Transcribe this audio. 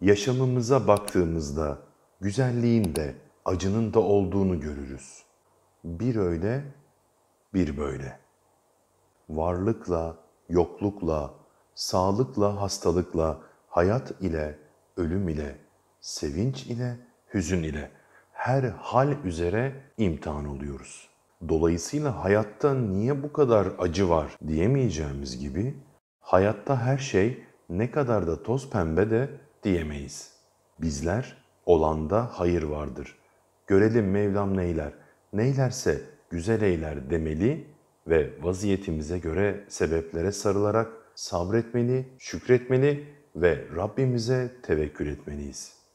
yaşamımıza baktığımızda güzelliğin de acının da olduğunu görürüz. Bir öyle, bir böyle. Varlıkla, yoklukla, sağlıkla, hastalıkla, hayat ile, ölüm ile, sevinç ile, hüzün ile her hal üzere imtihan oluyoruz. Dolayısıyla hayatta niye bu kadar acı var diyemeyeceğimiz gibi hayatta her şey ne kadar da toz pembe de diyemeyiz. Bizler olanda hayır vardır. Görelim Mevlam neyler, neylerse güzel eyler demeli ve vaziyetimize göre sebeplere sarılarak sabretmeli, şükretmeli ve Rabbimize tevekkül etmeliyiz.